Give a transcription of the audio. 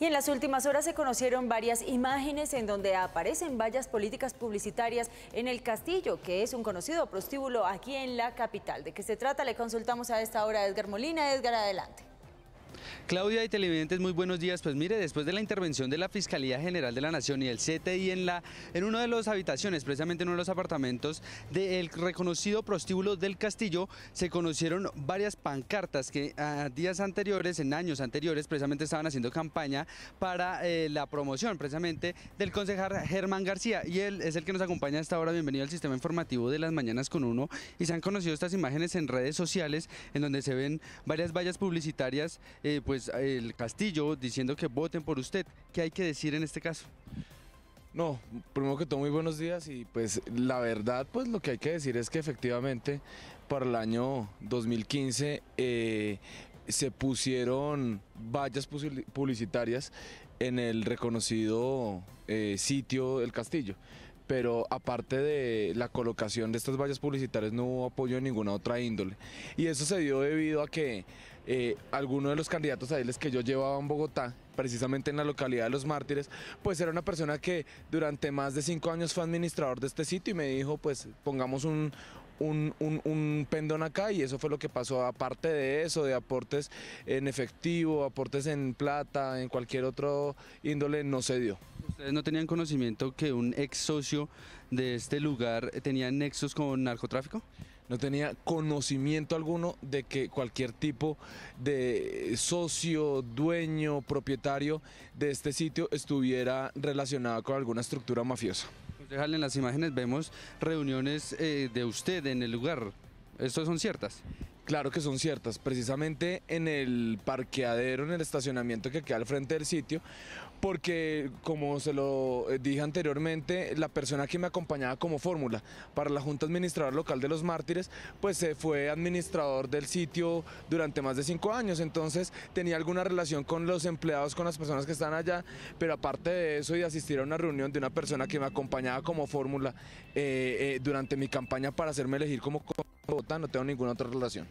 Y en las últimas horas se conocieron varias imágenes en donde aparecen vallas políticas publicitarias en el Castillo, que es un conocido prostíbulo aquí en la capital. ¿De qué se trata? Le consultamos a esta hora a Edgar Molina. Edgar, adelante. Claudia y televidentes, muy buenos días. Pues mire, después de la intervención de la Fiscalía General de la Nación y el CTI en la en una de las habitaciones, precisamente en uno de los apartamentos del reconocido prostíbulo del Castillo, se conocieron varias pancartas que a ah, días anteriores, en años anteriores, precisamente estaban haciendo campaña para eh, la promoción precisamente del concejal Germán García y él es el que nos acompaña hasta ahora. Bienvenido al sistema informativo de las mañanas con uno y se han conocido estas imágenes en redes sociales en donde se ven varias vallas publicitarias eh, pues el Castillo diciendo que voten por usted. ¿Qué hay que decir en este caso? No, primero que todo muy buenos días y pues la verdad pues lo que hay que decir es que efectivamente para el año 2015 eh, se pusieron vallas publicitarias en el reconocido eh, sitio del castillo. Pero aparte de la colocación de estas vallas publicitarias no hubo apoyo de ninguna otra índole. Y eso se dio debido a que eh, alguno de los candidatos a que yo llevaba en Bogotá, precisamente en la localidad de Los Mártires, pues era una persona que durante más de cinco años fue administrador de este sitio y me dijo, pues pongamos un, un, pendón acá y eso fue lo que pasó. Aparte de eso, de aportes en efectivo, aportes en plata, en cualquier otro índole, no se dio. ¿Ustedes no tenían conocimiento que un ex socio de este lugar tenía nexos con narcotráfico? no tenía conocimiento alguno de que cualquier tipo de socio, dueño, propietario de este sitio estuviera relacionado con alguna estructura mafiosa. Pues déjale en las imágenes vemos reuniones eh, de usted en el lugar. ¿Estos son ciertas? Claro que son ciertas. Precisamente en el parqueadero, en el estacionamiento que queda al frente del sitio, porque como se lo eh, dije anteriormente, la persona que me acompañaba como fórmula para la Junta Administradora Local de los Mártires, pues se fue administrador del sitio durante más de cinco años, entonces tenía alguna relación con los empleados, con las personas que están allá, pero aparte de eso y de asistir a una reunión de una persona que me acompañaba como fórmula eh, eh, durante mi campaña para hacerme elegir como no tengo ninguna otra relación.